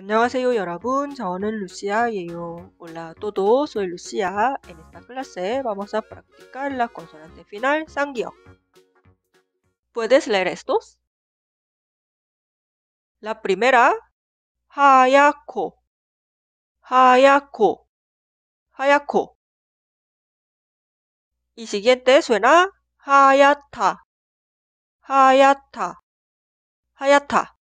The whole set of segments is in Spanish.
안녕하세요 여러분 저는 루시아예요. Hola a todos soy Lucia. En esta clase vamos a practicar la consonante final sanguio. ¿Puedes leer estos? La primera hayako hayako hayako y siguiente suena hayata hayata hayata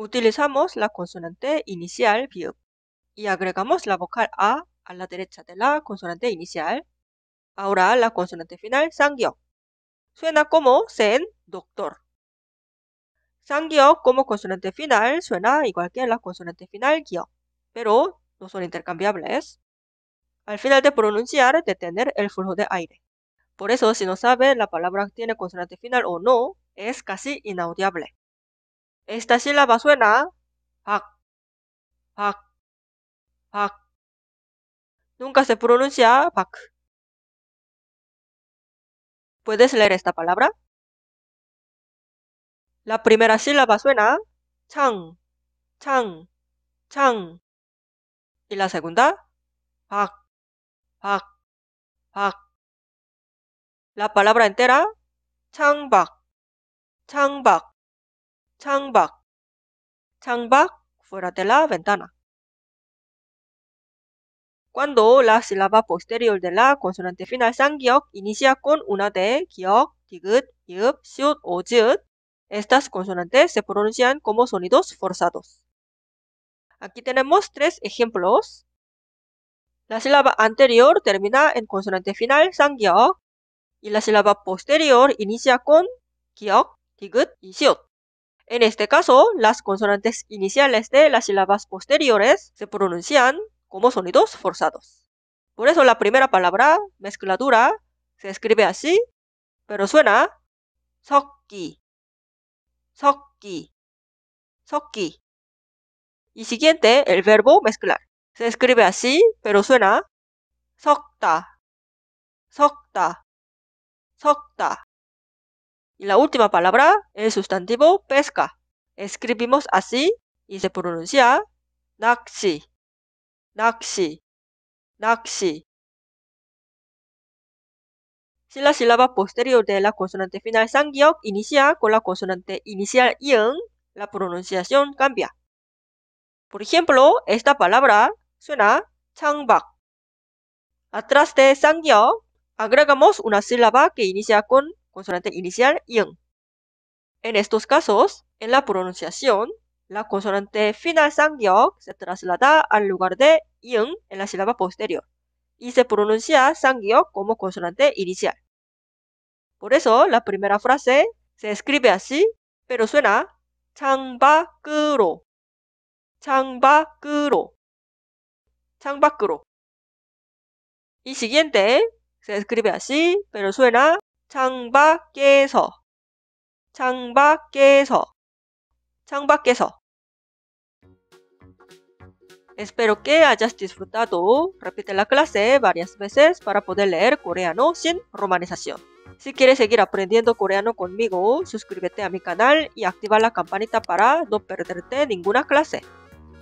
Utilizamos la consonante inicial y agregamos la vocal A a la derecha de la consonante inicial. Ahora la consonante final, sangió Suena como sen, doctor. Sangyok como consonante final suena igual que la consonante final, gyok, pero no son intercambiables. Al final de pronunciar, detener el flujo de aire. Por eso, si no sabe la palabra tiene consonante final o no, es casi inaudible. Esta sílaba suena pak, pak, pak. Nunca se pronuncia pak. ¿Puedes leer esta palabra? La primera sílaba suena chang, chang, chang. Y la segunda, pak, pak, pak. La palabra entera, changbak, changbak. 창밖, 창밖, fuera de la ventana. Cuando la sílaba posterior de la consonante final sangyok inicia con una de tigut, siot, o estas consonantes se pronuncian como sonidos forzados. Aquí tenemos tres ejemplos. La sílaba anterior termina en consonante final sangyok, y la sílaba posterior inicia con y en este caso, las consonantes iniciales de las sílabas posteriores se pronuncian como sonidos forzados. Por eso la primera palabra, mezcladura, se escribe así, pero suena soki, soki soki Y siguiente, el verbo mezclar. Se escribe así, pero suena sokta, sokta, sokta. Y la última palabra, el sustantivo pesca. Escribimos así y se pronuncia naxi, naxi, naxi. Si la sílaba posterior de la consonante final sangyok inicia con la consonante inicial yen, la pronunciación cambia. Por ejemplo, esta palabra suena changbak. Atrás de sangyok agregamos una sílaba que inicia con consonante inicial ing. En estos casos, en la pronunciación, la consonante final sangyok se traslada al lugar de ing en la sílaba posterior y se pronuncia sangyok como consonante inicial. Por eso, la primera frase se escribe así, pero suena 창밖으로, 창밖으로, Y siguiente se escribe así, pero suena 창밖에서 창밖에서 창밖에서 Espero que hayas disfrutado. Repite la clase varias veces para poder leer coreano sin romanización. Si quieres seguir aprendiendo coreano conmigo, suscríbete a mi canal y activa la campanita para no perderte ninguna clase.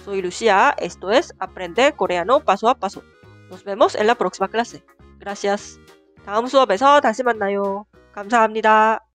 Soy Lucía, esto es Aprende Coreano Paso a Paso. Nos vemos en la próxima clase. Gracias. 다음 수업에서 다시 만나요. 감사합니다.